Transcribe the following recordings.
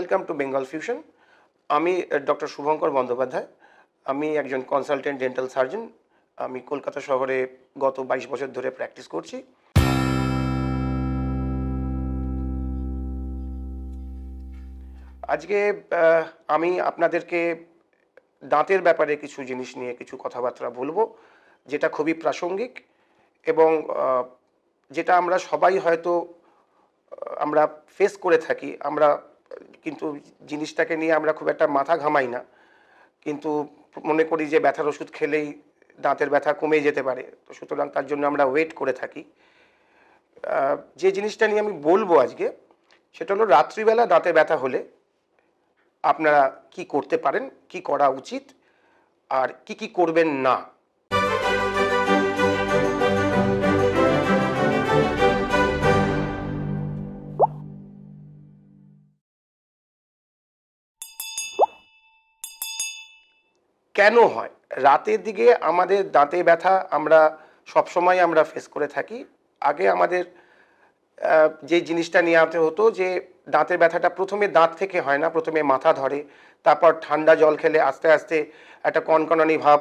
welcome to Bengal fusion আমি doctor Subhankar Bandyopadhyay আমি একজন কনসালটেন্ট ডেন্টাল সার্জন আমি কলকাতা শহরে গত বাইশ বছর ধরে প্র্যাকটিস করছি আজকে আমি আপনাদেরকে দাঁতের ব্যাপারে কিছু জিনিস নিয়ে কিছু কথাবার্তা বলবো যেটা খুবই প্রাসঙ্গিক এবং যেটা আমরা সবাই হয়তো আমরা ফেস করে থাকি আমরা কিন্তু জিনিসটাকে নিয়ে আমরা খুব একটা মাথা ঘামাই না কিন্তু মনে করি যে ব্যথার ওষুধ খেলেই দাঁতের ব্যথা কমে যেতে পারে তো সুতরাং তার জন্য আমরা ওয়েট করে থাকি যে জিনিসটা নিয়ে আমি বলবো আজকে সেটা হলো রাত্রিবেলা দাঁতে ব্যথা হলে আপনারা কি করতে পারেন কি করা উচিত আর কি কি করবেন না কেন হয় রাতের দিকে আমাদের দাঁতে ব্যথা আমরা সবসময় আমরা ফেস করে থাকি আগে আমাদের যে জিনিসটা নিয়ে আনতে হতো যে দাঁতের ব্যথাটা প্রথমে দাঁত থেকে হয় না প্রথমে মাথা ধরে তারপর ঠান্ডা জল খেলে আস্তে আস্তে একটা কনকনানি ভাব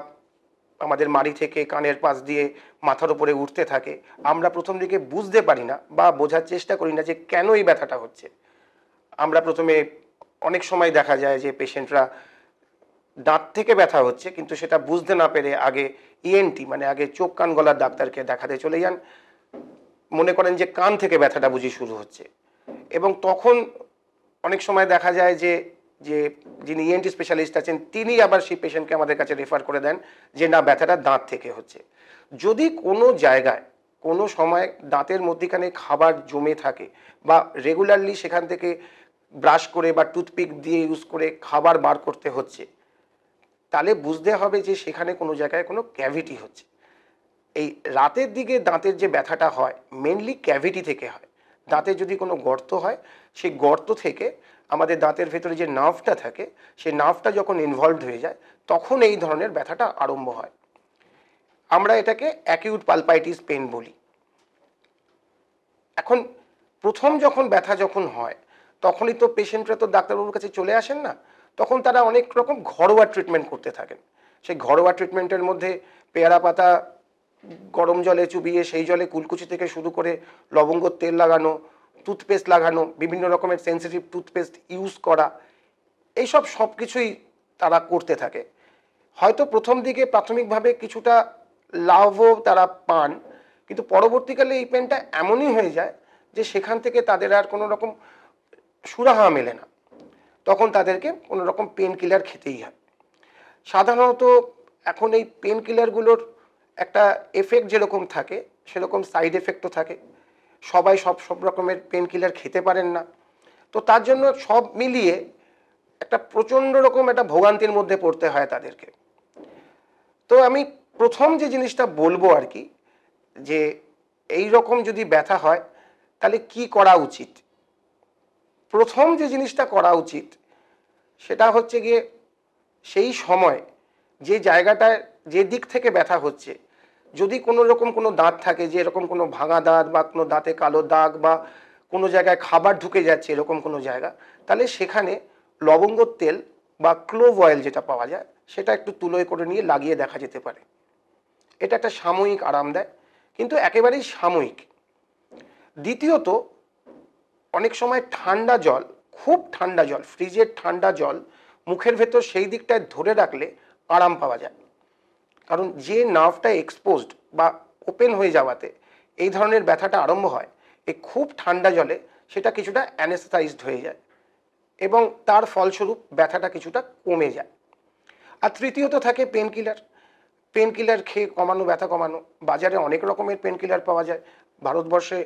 আমাদের মাড়ি থেকে কানের পাশ দিয়ে মাথার উপরে উঠতে থাকে আমরা প্রথম দিকে বুঝতে পারি না বা বোঝার চেষ্টা করি না যে কেন এই ব্যথাটা হচ্ছে আমরা প্রথমে অনেক সময় দেখা যায় যে পেশেন্টরা দাঁত থেকে ব্যথা হচ্ছে কিন্তু সেটা বুঝতে না পেরে আগে ইএনটি e মানে আগে চোখ কান গলার ডাক্তারকে দেখাতে চলে যান মনে করেন যে কান থেকে ব্যথাটা বুঝি শুরু হচ্ছে এবং তখন অনেক সময় দেখা যায় যে যে যিনি ইএনটি e স্পেশালিস্ট আছেন তিনি আবার সেই পেশেন্টকে আমাদের কাছে রেফার করে দেন যে না ব্যথাটা দাঁত থেকে হচ্ছে যদি কোনো জায়গায় কোনো সময় দাঁতের মধ্যেখানে খাবার জমে থাকে বা রেগুলারলি সেখান থেকে ব্রাশ করে বা টুথপিক দিয়ে ইউজ করে খাবার বার করতে হচ্ছে তাহলে বুঝতে হবে যে সেখানে কোনো জায়গায় কোনো ক্যাভিটি হচ্ছে এই রাতের দিকে দাঁতের যে ব্যথাটা হয় মেনলি ক্যাভিটি থেকে হয় দাঁতে যদি কোনো গর্ত হয় সেই গর্ত থেকে আমাদের দাঁতের ভেতরে যে নার্ভটা থাকে সেই নার্ভটা যখন ইনভলভড হয়ে যায় তখন এই ধরনের ব্যথাটা আরম্ভ হয় আমরা এটাকে অ্যাকিউট পালপাইটিস পেন বলি এখন প্রথম যখন ব্যথা যখন হয় তখনই তো পেশেন্টরা তো ডাক্তারবাবুর কাছে চলে আসেন না তখন তারা অনেক রকম ঘরোয়া ট্রিটমেন্ট করতে থাকেন সেই ঘরোয়া ট্রিটমেন্টের মধ্যে পেয়ারা পাতা গরম জলে চুবিয়ে সেই জলে কুলকুচি থেকে শুরু করে লবঙ্গ তেল লাগানো টুথপেস্ট লাগানো বিভিন্ন রকমের সেন্সিটিভ টুথপেস্ট ইউজ করা এইসব সব কিছুই তারা করতে থাকে হয়তো প্রথম দিকে প্রাথমিকভাবে কিছুটা লাভও তারা পান কিন্তু পরবর্তীকালে এই পেনটা এমনই হয়ে যায় যে সেখান থেকে তাদের আর কোনো রকম সুরাহা মেলে না তখন তাদেরকে কোনো রকম পেন কিলার খেতেই হয় সাধারণত এখন এই পেন কিলারগুলোর একটা এফেক্ট যেরকম থাকে সেরকম সাইড এফেক্টও থাকে সবাই সব সব রকমের পেন কিলার খেতে পারেন না তো তার জন্য সব মিলিয়ে একটা প্রচণ্ড রকম একটা ভোগান্তির মধ্যে পড়তে হয় তাদেরকে তো আমি প্রথম যে জিনিসটা বলবো আর কি যে এই রকম যদি ব্যথা হয় তাহলে কি করা উচিত প্রথম যে জিনিসটা করা উচিত সেটা হচ্ছে গিয়ে সেই সময় যে জায়গাটায় যে দিক থেকে ব্যথা হচ্ছে যদি কোনো রকম কোনো দাঁত থাকে যে এরকম কোনো ভাঙা দাঁত বা কোনো দাঁতে কালো দাগ বা কোনো জায়গায় খাবার ঢুকে যাচ্ছে এরকম কোনো জায়গা তাহলে সেখানে লবঙ্গ তেল বা ক্লোভ অয়েল যেটা পাওয়া যায় সেটা একটু তুলোয় করে নিয়ে লাগিয়ে দেখা যেতে পারে এটা একটা সাময়িক আরাম দেয় কিন্তু একেবারেই সাময়িক দ্বিতীয়ত অনেক সময় ঠান্ডা জল খুব ঠান্ডা জল ফ্রিজের ঠান্ডা জল মুখের ভেতর সেই দিকটায় ধরে রাখলে আরাম পাওয়া যায় কারণ যে নার্ভটা এক্সপোজড বা ওপেন হয়ে যাওয়াতে এই ধরনের ব্যথাটা আরম্ভ হয় এই খুব ঠান্ডা জলে সেটা কিছুটা অ্যানেস্থাইজড হয়ে যায় এবং তার ফলস্বরূপ ব্যথাটা কিছুটা কমে যায় আর তৃতীয়ত থাকে পেন কিলার পেন কিলার খেয়ে কমানো ব্যথা কমানো বাজারে অনেক রকমের পেন কিলার পাওয়া যায় ভারতবর্ষে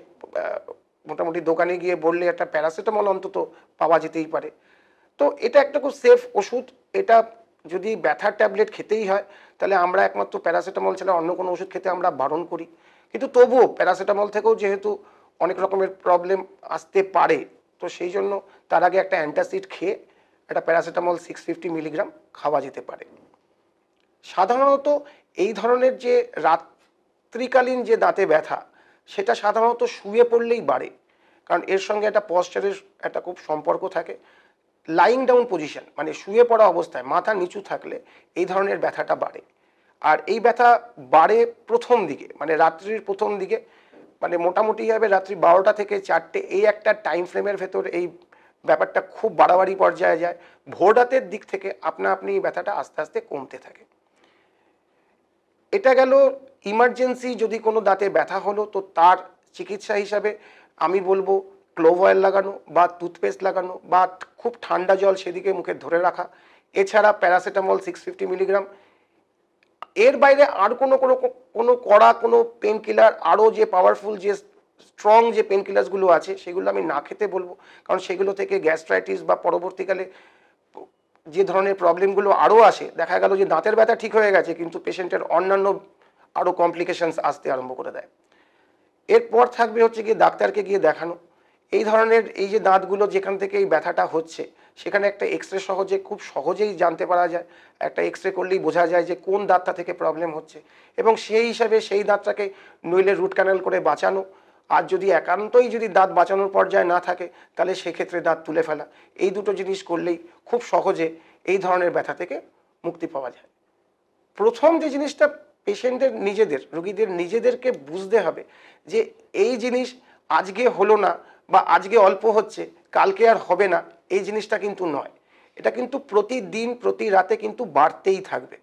মোটামুটি দোকানে গিয়ে বললে একটা প্যারাসিটামল অন্তত পাওয়া যেতেই পারে তো এটা একটা খুব সেফ ওষুধ এটা যদি ব্যথার ট্যাবলেট খেতেই হয় তাহলে আমরা একমাত্র প্যারাসিটামল ছাড়া অন্য কোনো ওষুধ খেতে আমরা বারণ করি কিন্তু তবুও প্যারাসিটামল থেকেও যেহেতু অনেক রকমের প্রবলেম আসতে পারে তো সেই জন্য তার আগে একটা অ্যান্টাসিড খেয়ে একটা প্যারাসিটামল সিক্স ফিফটি মিলিগ্রাম খাওয়া যেতে পারে সাধারণত এই ধরনের যে রাত্রিকালীন যে দাঁতে ব্যথা সেটা সাধারণত শুয়ে পড়লেই বাড়ে কারণ এর সঙ্গে একটা পশ্চারের একটা খুব সম্পর্ক থাকে লাইং ডাউন পজিশন মানে শুয়ে পড়া অবস্থায় মাথা নিচু থাকলে এই ধরনের ব্যথাটা বাড়ে আর এই ব্যথা বাড়ে প্রথম দিকে মানে রাত্রির প্রথম দিকে মানে মোটামুটিভাবে রাত্রি বারোটা থেকে চারটে এই একটা টাইম ফ্রেমের ভেতর এই ব্যাপারটা খুব বাড়াবাড়ি পর্যায়ে যায় রাতের দিক থেকে আপনা আপনি এই ব্যথাটা আস্তে আস্তে কমতে থাকে এটা গেল ইমার্জেন্সি যদি কোনো দাঁতে ব্যথা হলো তো তার চিকিৎসা হিসাবে আমি বলবো ক্লোভ অয়েল লাগানো বা টুথপেস্ট লাগানো বা খুব ঠান্ডা জল সেদিকে মুখে ধরে রাখা এছাড়া প্যারাসিটামল সিক্স ফিফটি মিলিগ্রাম এর বাইরে আর কোনো কোনো কোনো কড়া কোনো পেন কিলার আরও যে পাওয়ারফুল যে স্ট্রং যে পেন কিলার্সগুলো আছে সেগুলো আমি না খেতে বলবো কারণ সেগুলো থেকে গ্যাস্ট্রাইটিস বা পরবর্তীকালে যে ধরনের প্রবলেমগুলো আরও আসে দেখা গেল যে দাঁতের ব্যথা ঠিক হয়ে গেছে কিন্তু পেশেন্টের অন্যান্য আরও কমপ্লিকেশানস আসতে আরম্ভ করে দেয় এরপর থাকবে হচ্ছে গিয়ে ডাক্তারকে গিয়ে দেখানো এই ধরনের এই যে দাঁতগুলো যেখান থেকে এই ব্যথাটা হচ্ছে সেখানে একটা এক্স রে সহজে খুব সহজেই জানতে পারা যায় একটা এক্স রে করলেই বোঝা যায় যে কোন দাঁতটা থেকে প্রবলেম হচ্ছে এবং সেই হিসাবে সেই দাঁতটাকে নইলে রুট ক্যানাল করে বাঁচানো আর যদি একান্তই যদি দাঁত বাঁচানোর পর্যায়ে না থাকে তাহলে সেক্ষেত্রে দাঁত তুলে ফেলা এই দুটো জিনিস করলেই খুব সহজে এই ধরনের ব্যথা থেকে মুক্তি পাওয়া যায় প্রথম যে জিনিসটা পেশেন্টদের নিজেদের রুগীদের নিজেদেরকে বুঝতে হবে যে এই জিনিস আজকে হলো না বা আজকে অল্প হচ্ছে কালকে আর হবে না এই জিনিসটা কিন্তু নয় এটা কিন্তু প্রতিদিন প্রতি রাতে কিন্তু বাড়তেই থাকবে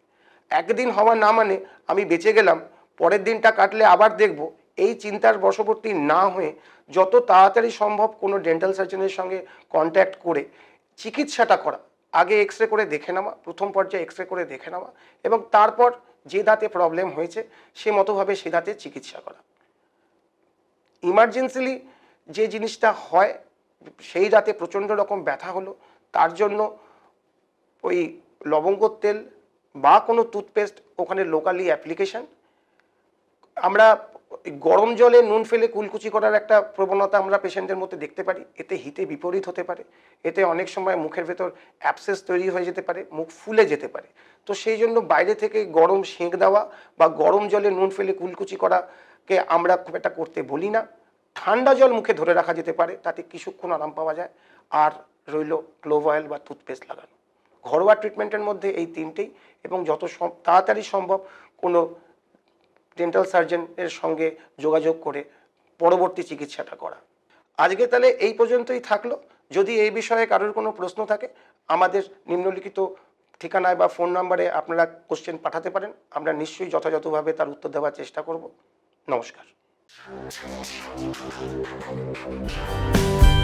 একদিন হওয়া না মানে আমি বেঁচে গেলাম পরের দিনটা কাটলে আবার দেখব এই চিন্তার বশবর্তী না হয়ে যত তাড়াতাড়ি সম্ভব কোনো ডেন্টাল সার্জনের সঙ্গে কন্ট্যাক্ট করে চিকিৎসাটা করা আগে এক্স রে করে দেখে নেওয়া প্রথম পর্যায়ে এক্স রে করে দেখে নেওয়া এবং তারপর যে দাঁতে প্রবলেম হয়েছে সে মতোভাবে সে দাঁতে চিকিৎসা করা ইমার্জেন্সিলি যে জিনিসটা হয় সেই দাঁতে প্রচণ্ড রকম ব্যথা হলো তার জন্য ওই লবঙ্গ তেল বা কোনো টুথপেস্ট ওখানে লোকালি অ্যাপ্লিকেশান আমরা গরম জলে নুন ফেলে কুলকুচি করার একটা প্রবণতা আমরা পেশেন্টের মধ্যে দেখতে পারি এতে হিতে বিপরীত হতে পারে এতে অনেক সময় মুখের ভেতর অ্যাপসেস তৈরি হয়ে যেতে পারে মুখ ফুলে যেতে পারে তো সেই জন্য বাইরে থেকে গরম সেঁক দেওয়া বা গরম জলে নুন ফেলে কুলকুচি করাকে আমরা খুব একটা করতে বলি না ঠান্ডা জল মুখে ধরে রাখা যেতে পারে তাতে কিছুক্ষণ আরাম পাওয়া যায় আর রইল ক্লোভ অয়েল বা টুথপেস্ট লাগানো ঘরোয়া ট্রিটমেন্টের মধ্যে এই তিনটেই এবং যত তাড়াতাড়ি সম্ভব কোনো ডেন্টাল সার্জনের সঙ্গে যোগাযোগ করে পরবর্তী চিকিৎসাটা করা আজকে তাহলে এই পর্যন্তই থাকলো যদি এই বিষয়ে কারোর কোনো প্রশ্ন থাকে আমাদের নিম্নলিখিত ঠিকানায় বা ফোন নাম্বারে আপনারা কোশ্চেন পাঠাতে পারেন আমরা নিশ্চয়ই যথাযথভাবে তার উত্তর দেওয়ার চেষ্টা করব নমস্কার